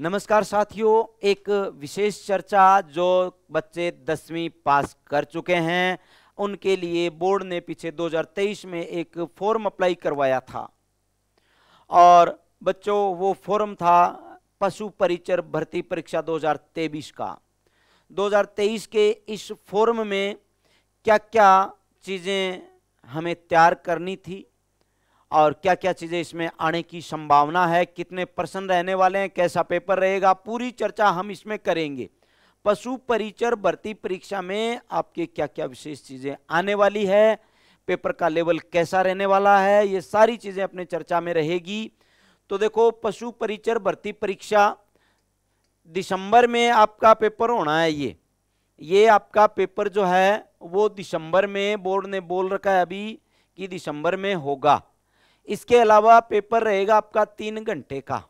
नमस्कार साथियों एक विशेष चर्चा जो बच्चे दसवीं पास कर चुके हैं उनके लिए बोर्ड ने पीछे 2023 में एक फॉर्म अप्लाई करवाया था और बच्चों वो फॉर्म था पशु परिचर भर्ती परीक्षा 2023 का 2023 के इस फॉर्म में क्या क्या चीज़ें हमें तैयार करनी थी और क्या क्या चीज़ें इसमें आने की संभावना है कितने पर्सन रहने वाले हैं कैसा पेपर रहेगा पूरी चर्चा हम इसमें करेंगे पशु परिचर भर्ती परीक्षा में आपके क्या क्या विशेष चीज़ें आने वाली है पेपर का लेवल कैसा रहने वाला है ये सारी चीज़ें अपने चर्चा में रहेगी तो देखो पशु परिचर भर्ती परीक्षा दिसंबर में आपका पेपर होना है ये ये आपका पेपर जो है वो दिसंबर में बोर्ड ने बोल रखा है अभी कि दिसंबर में होगा इसके अलावा पेपर रहेगा आपका तीन घंटे का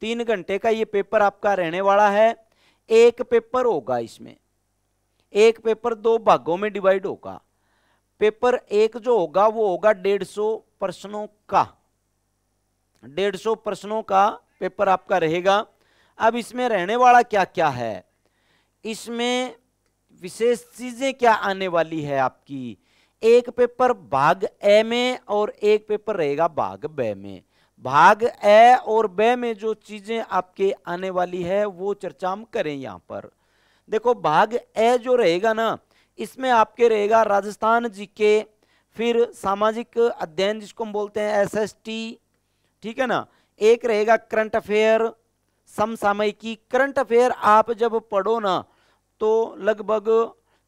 तीन घंटे का ये पेपर आपका रहने वाला है एक पेपर होगा इसमें एक पेपर दो भागों में डिवाइड होगा पेपर एक जो होगा वो होगा डेढ़ सौ प्रश्नों का डेढ़ सौ प्रश्नों का पेपर आपका रहेगा अब इसमें रहने वाला क्या क्या है इसमें विशेष चीज़ें क्या आने वाली है आपकी एक पेपर भाग ए में और एक पेपर रहेगा भाग ब में भाग ए और ब में जो चीजें आपके आने वाली है वो चर्चा हम करें यहाँ पर देखो भाग ए जो रहेगा ना इसमें आपके रहेगा राजस्थान जी के फिर सामाजिक अध्ययन जिसको हम बोलते हैं एसएसटी ठीक है ना एक रहेगा करंट अफेयर समसामयिकी करंट अफेयर आप जब पढ़ो ना तो लगभग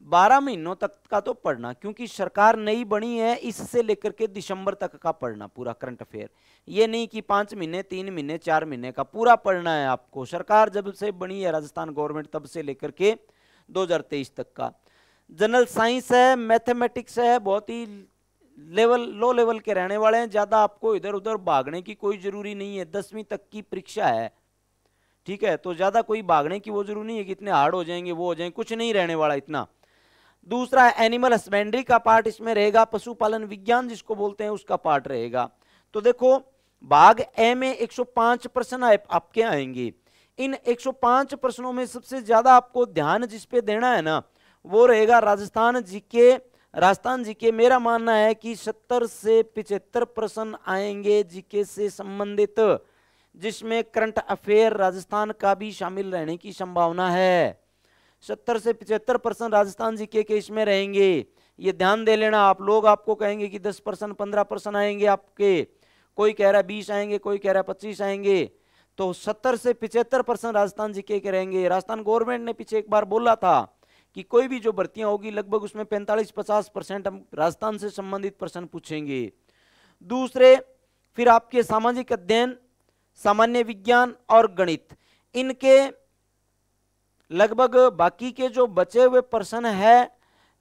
बारह महीनों तक का तो पढ़ना क्योंकि सरकार नई बनी है इससे लेकर के दिसंबर तक का पढ़ना पूरा करंट अफेयर ये नहीं कि पाँच महीने तीन महीने चार महीने का पूरा पढ़ना है आपको सरकार जब से बनी है राजस्थान गवर्नमेंट तब से लेकर के 2023 तक का जनरल साइंस है मैथमेटिक्स है बहुत ही लेवल लो लेवल के रहने वाले हैं ज़्यादा आपको इधर उधर भागने की कोई ज़रूरी नहीं है दसवीं तक की परीक्षा है ठीक है तो ज़्यादा कोई भागने की वो जरूरी नहीं है कि इतने हार्ड हो जाएंगे वो हो जाएंगे कुछ नहीं रहने वाला इतना दूसरा एनिमल हस्बेंड्री का पार्ट इसमें रहेगा पशुपालन विज्ञान जिसको बोलते हैं उसका पार्ट रहेगा तो देखो भाग ए में 105 प्रश्न आपके आएंगे इन 105 प्रश्नों में सबसे ज्यादा आपको ध्यान जिस पे देना है ना वो रहेगा राजस्थान जी के राजस्थान जी के मेरा मानना है कि 70 से 75 प्रश्न आएंगे जीके से संबंधित जिसमें करंट अफेयर राजस्थान का भी शामिल रहने की संभावना है सत्तर से पिछहत्तर परसेंट राजस्थान जी के, इसमें रहेंगे ये ध्यान दे लेना आप लोग आपको कहेंगे कि दस परसेंट पंद्रह परसेंट आएंगे आपके कोई कह रहा है बीस आएंगे कोई कह रहा है पच्चीस आएंगे तो सत्तर से पिछहत्तर परसेंट राजस्थान जी के, रहेंगे राजस्थान गवर्नमेंट ने पीछे एक बार बोला था कि कोई भी जो भर्तियां होगी लगभग उसमें पैंतालीस पचास परसेंट हम राजस्थान से संबंधित प्रश्न पूछेंगे दूसरे फिर आपके सामाजिक अध्ययन सामान्य विज्ञान और गणित इनके लगभग बाकी के जो बचे हुए पर्सन है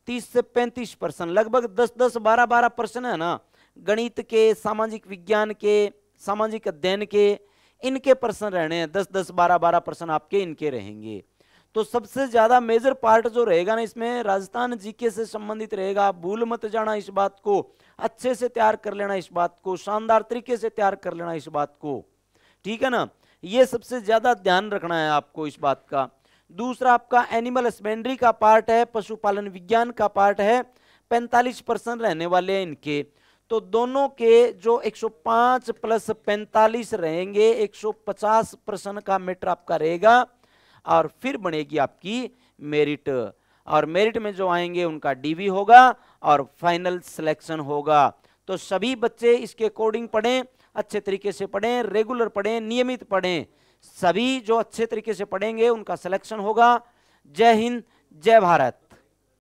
तीस से पैंतीस पर्सन लगभग दस दस बारह बारह पर्सन है ना गणित के सामाजिक विज्ञान के सामाजिक अध्ययन के इनके पर्सन रहने हैं दस दस बारह बारह पर्सन आपके इनके रहेंगे तो सबसे ज़्यादा मेजर पार्ट जो रहेगा ना इसमें राजस्थान जीके से संबंधित रहेगा भूल मत जाना इस बात को अच्छे से तैयार कर लेना इस बात को शानदार तरीके से तैयार कर लेना इस बात को ठीक है ना ये सबसे ज़्यादा ध्यान रखना है आपको इस बात का दूसरा आपका एनिमल हस्बेंड्री का पार्ट है पशुपालन विज्ञान का पार्ट है 45 परसेंट रहने वाले हैं इनके तो दोनों के जो 105 प्लस 45 रहेंगे 150 परसेंट का मेटर आपका रहेगा और फिर बनेगी आपकी मेरिट और मेरिट में जो आएंगे उनका डीवी होगा और फाइनल सिलेक्शन होगा तो सभी बच्चे इसके अकॉर्डिंग पढ़ें अच्छे तरीके से पढ़ें रेगुलर पढ़ें नियमित पढ़ें सभी जो अच्छे तरीके से पढ़ेंगे उनका सिलेक्शन होगा जय हिंद जय भारत